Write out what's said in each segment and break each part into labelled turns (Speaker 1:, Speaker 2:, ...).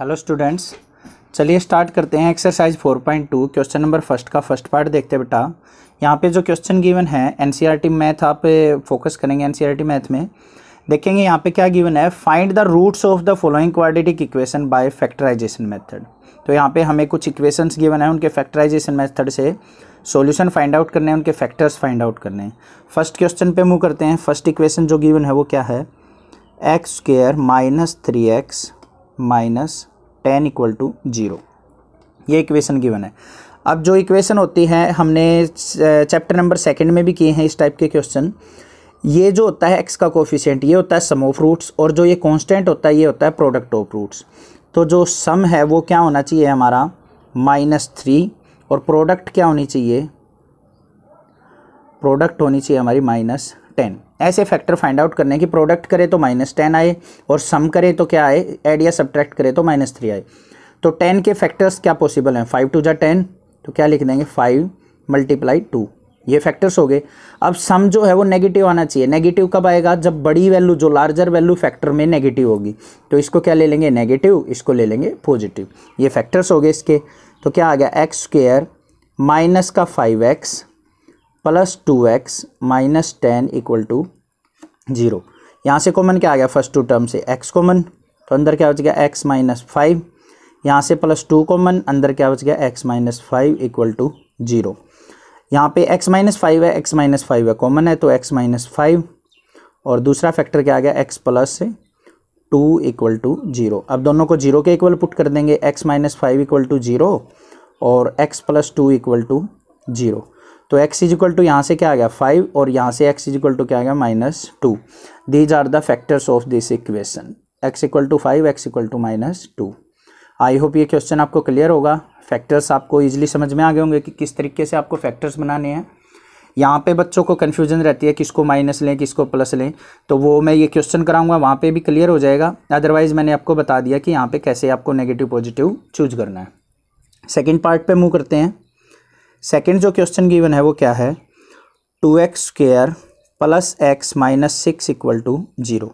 Speaker 1: hello students चलिए start करते हैं एक्सरसाइज 4.2 क्वेश्चन नंबर फर्स्ट का फर्स्ट पार्ट देखते हैं बेटा यहाँ पे जो क्वेश्चन गिवन है एनसीईआरटी मैथ e आप फोकस करेंगे एनसीईआरटी मैथ e में देखेंगे यहाँ पे क्या गिवन है find the roots of the following quadratic equation by factorization method तो यहाँ पर हमें कुछ इक्वेशन गिवन है उनके फैक्टराइजेशन मैथड से सोल्यूशन फाइंड आउट करने हैं उनके फैक्टर्स फाइंड आउट करने हैं फर्स्ट क्वेश्चन पर मूव करते हैं फर्स्ट इक्वेशन जो गिवन है वो क्या है X square minus three x minus ten equal to zero ये इक्वेशन गिवन है अब जो इक्वेशन होती है हमने चैप्टर नंबर सेकंड में भी किए हैं इस टाइप के क्वेश्चन ये जो होता है एक्स का कोफिशेंट ये होता है सम ऑफ रूट्स और जो ये कॉन्स्टेंट होता है ये होता है प्रोडक्ट ऑफ रूट्स तो जो सम है वो क्या होना चाहिए हमारा माइनस थ्री और प्रोडक्ट क्या होनी चाहिए प्रोडक्ट होनी चाहिए हमारी माइनस टेन ऐसे फैक्टर फाइंड आउट करने की प्रोडक्ट करे तो माइनस टेन आए और सम करें तो क्या आए एड या सब्ट्रैक्ट करे तो माइनस थ्री आए तो टेन के फैक्टर्स क्या पॉसिबल हैं फाइव टू जा टेन तो क्या लिख देंगे फाइव मल्टीप्लाई टू ये फैक्टर्स हो गए अब सम जो है वो नेगेटिव आना चाहिए नेगेटिव कब आएगा जब बड़ी वैल्यू जो लार्जर वैल्यू फैक्टर में नेगेटिव होगी तो इसको क्या ले लेंगे नेगेटिव इसको ले लेंगे पॉजिटिव ये फैक्टर्स हो गए इसके तो क्या आ गया एक्स स्क्र माइनस का five x plus two x minus ten equal to zero यहाँ से कॉमन क्या आ गया फर्स्ट टू टर्म से एक्स कॉमन तो अंदर क्या बच गया एक्स माइनस फाइव यहाँ से प्लस टू कॉमन अंदर क्या बच गया x minus five equal to zero यहाँ पे एक्स माइनस फाइव है एक्स माइनस फाइव है कॉमन है तो एक्स माइनस फाइव और दूसरा फैक्टर क्या आ गया x plus two equal to zero अब दोनों को जीरो के इक्वल पुट कर देंगे x minus five equal to zero और x plus two equal to zero तो x इज इक्वल टू यहाँ से क्या आ गया फाइव और यहाँ से x इज इक्वल टू क्या आ गया minus two these are the factors of this equation x equal to five x equal to minus two I hope ये क्वेश्चन आपको क्लियर होगा फैक्टर्स आपको ईजिली समझ में आ गए होंगे कि किस तरीके से आपको फैक्टर्स बनाने हैं यहाँ पे बच्चों को कन्फ्यूजन रहती है किसको माइनस लें किसको प्लस लें तो वो मैं ये क्वेश्चन कराऊंगा वहाँ पे भी क्लियर हो जाएगा अदरवाइज़ मैंने आपको बता दिया कि यहाँ पे कैसे आपको नेगेटिव पॉजिटिव चूज करना है सेकंड पार्ट पे मूव करते हैं सेकेंड जो क्वेश्चन गिवन है वो क्या है two x square plus x minus six equal to zero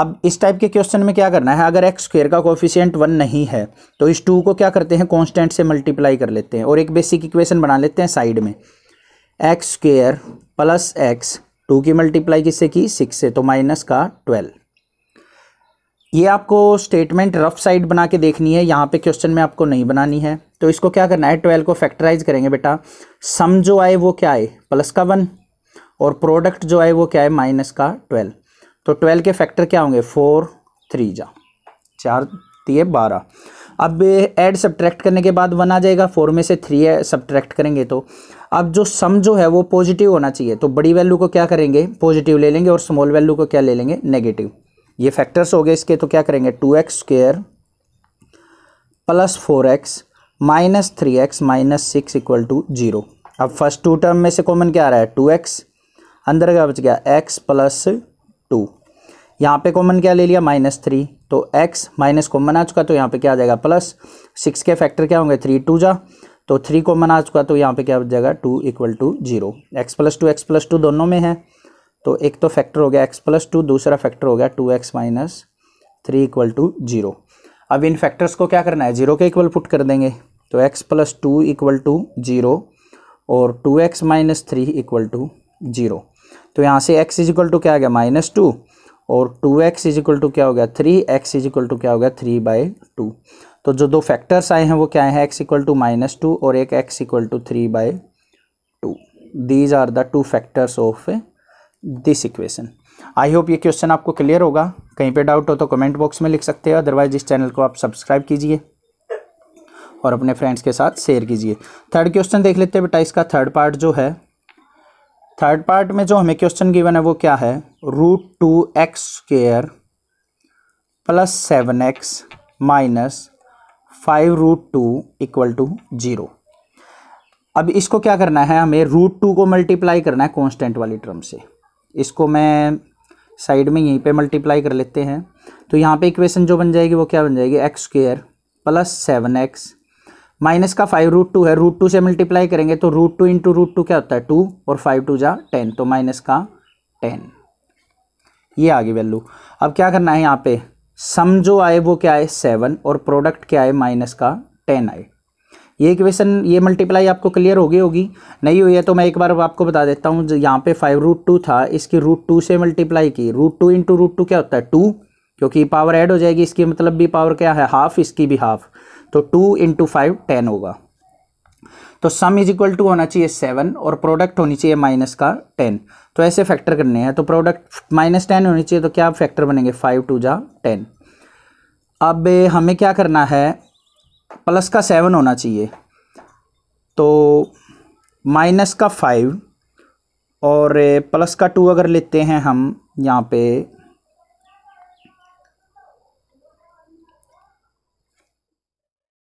Speaker 1: अब इस टाइप के क्वेश्चन में क्या करना है अगर एक्स स्क्र का कोफिशियंट वन नहीं है तो इस टू को क्या करते हैं कॉन्स्टेंट से मल्टीप्लाई कर लेते हैं और एक बेसिक इक्वेशन बना लेते हैं साइड में x square plus x two की मल्टीप्लाई किससे की सिक्स से तो माइनस का ट्वेल्व ये आपको स्टेटमेंट रफ साइड बना के देखनी है यहाँ पे क्वेश्चन में आपको नहीं बनानी है तो इसको क्या करना है ट्वेल्व को फैक्टराइज करेंगे बेटा सम जो आए वो क्या आए प्लस का वन और प्रोडक्ट जो आए वो क्या है माइनस का ट्वेल्व तो ट्वेल्व के फैक्टर क्या होंगे फोर थ्री जा चार ये बारह अब एड सब्ट्रैक्ट करने के बाद वन आ जाएगा फोर में से थ्री सब्ट्रैक्ट करेंगे तो अब जो सम जो है वो पॉजिटिव होना चाहिए तो बड़ी वैल्यू को क्या करेंगे पॉजिटिव ले लेंगे और स्मॉल वैल्यू को क्या ले लेंगे नेगेटिव ये फैक्टर्स हो गए इसके तो क्या करेंगे two x square plus four x minus three x minus six equal to zero अब फर्स्ट टू टर्म में से कॉमन क्या आ रहा है टू एक्स अंदर का बच गया एक्स प्लस टू यहाँ पे कॉमन क्या ले लिया माइनस थ्री तो एक्स माइनस कॉमन आ चुका तो यहाँ पे क्या आ जाएगा प्लस सिक्स के फैक्टर क्या होंगे थ्री टू जा तो थ्री कॉमन आ चुका तो यहाँ पे क्या बच जाएगा two equal to zero x plus two x plus two दोनों में है तो एक तो फैक्टर हो गया एक्स प्लस टू दूसरा फैक्टर हो गया two x minus three equal to zero अब इन फैक्टर्स को क्या करना है जीरो के इक्वल पुट कर देंगे तो x plus two equal to zero और two x minus three equal to zero तो यहाँ से एक्स इज इक्वल टू क्या आ गया माइनस टू और two x is equal to क्या हो गया three x is equal to क्या हो गया थ्री बाई टू तो जो दो फैक्टर्स आए हैं वो क्या हैं x equal to minus two और एक x equal to three by two these are the two factors of this equation I hope ये क्वेश्चन आपको क्लियर होगा कहीं पे डाउट हो तो कमेंट बॉक्स में लिख सकते हैं अदरवाइज इस चैनल को आप सब्सक्राइब कीजिए और अपने फ्रेंड्स के साथ शेयर कीजिए थर्ड क्वेश्चन देख लेते हैं बेटा इसका थर्ड पार्ट जो है थर्ड पार्ट में जो हमें क्वेश्चन गिवन है वो क्या है root two x square plus seven x minus five root two equal to zero अब इसको क्या करना है हमें रूट टू को मल्टीप्लाई करना है कांस्टेंट वाली टर्म से इसको मैं साइड में यहीं पे मल्टीप्लाई कर लेते हैं तो यहाँ पे इक्वेशन जो बन जाएगी वो क्या बन जाएगी x square plus seven x minus का फाइव रूट टू है रूट टू से मल्टीप्लाई करेंगे तो root two into root two क्या होता है टू और फाइव टू जा टेन तो माइनस का टेन ये आ गई वैल्यू अब क्या करना है यहाँ पे सम जो आए वो क्या है सेवन और प्रोडक्ट क्या है माइनस का टेन आए ये क्वेश्चन ये मल्टीप्लाई आपको क्लियर हो गई होगी नहीं हुई है तो मैं एक बार आपको बता देता हूँ यहाँ पे फाइव रूट टू था इसकी रूट टू से मल्टीप्लाई की root two into root two क्या होता है टू क्योंकि पावर ऐड हो जाएगी इसकी मतलब भी पावर क्या है हाफ इसकी भी हाफ तो टू इंटू फाइव टेन होगा तो सम इज इक्वल टू होना चाहिए सेवन और प्रोडक्ट होनी चाहिए माइनस का टेन तो ऐसे फैक्टर करने हैं तो प्रोडक्ट माइनस टेन होनी चाहिए तो क्या फैक्टर बनेंगे फाइव टू जा टेन अब हमें क्या करना है प्लस का सेवन होना चाहिए तो माइनस का फाइव और प्लस का टू अगर लेते हैं हम यहाँ पे